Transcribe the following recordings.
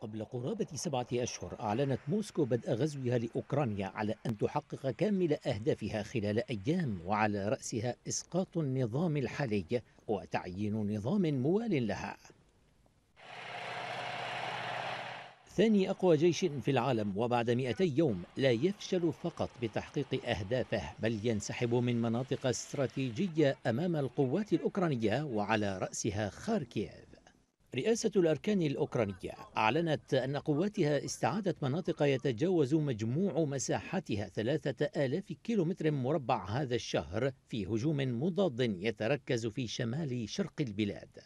قبل قرابة سبعة أشهر أعلنت موسكو بدء غزوها لأوكرانيا على أن تحقق كامل أهدافها خلال أيام وعلى رأسها إسقاط النظام الحالي وتعيين نظام موال لها ثاني أقوى جيش في العالم وبعد 200 يوم لا يفشل فقط بتحقيق أهدافه بل ينسحب من مناطق استراتيجية أمام القوات الأوكرانية وعلى رأسها خاركيف رئاسة الأركان الأوكرانية أعلنت أن قواتها استعادت مناطق يتجاوز مجموع مساحتها ثلاثة آلاف كيلومتر مربع هذا الشهر في هجوم مضاد يتركز في شمال شرق البلاد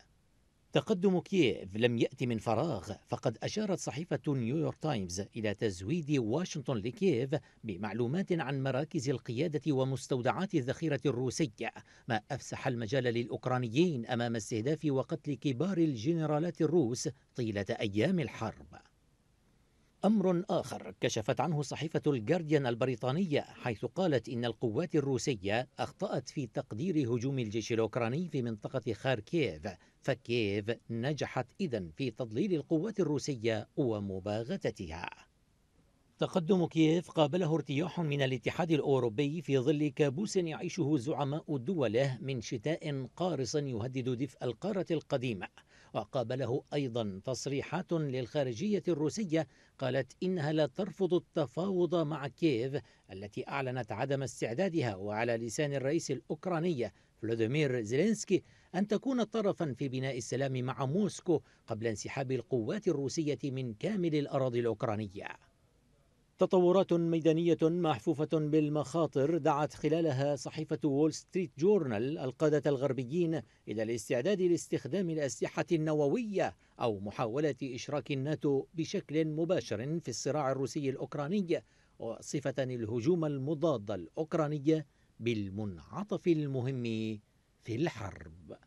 تقدم كييف لم يأتي من فراغ فقد أشارت صحيفة نيويورك تايمز إلى تزويد واشنطن لكييف بمعلومات عن مراكز القيادة ومستودعات الذخيرة الروسية ما أفسح المجال للأوكرانيين أمام استهداف وقتل كبار الجنرالات الروس طيلة أيام الحرب أمر آخر كشفت عنه صحيفة الجارديان البريطانية حيث قالت إن القوات الروسية أخطأت في تقدير هجوم الجيش الأوكراني في منطقة خاركيف فكيف نجحت إذن في تضليل القوات الروسية ومباغتتها تقدم كييف قابله ارتياح من الاتحاد الاوروبي في ظل كابوس يعيشه زعماء دوله من شتاء قارص يهدد دفء القاره القديمه وقابله أيضا تصريحات للخارجية الروسية قالت إنها لا ترفض التفاوض مع كييف التي أعلنت عدم استعدادها وعلى لسان الرئيس الأوكراني فلاديمير زيلينسكي أن تكون طرفا في بناء السلام مع موسكو قبل انسحاب القوات الروسية من كامل الأراضي الأوكرانية تطورات ميدانية محفوفة بالمخاطر دعت خلالها صحيفة وول ستريت جورنال القادة الغربيين إلى الاستعداد لاستخدام الأسلحة النووية أو محاولة إشراك الناتو بشكل مباشر في الصراع الروسي الأوكراني وصفة الهجوم المضاد الأوكراني بالمنعطف المهم في الحرب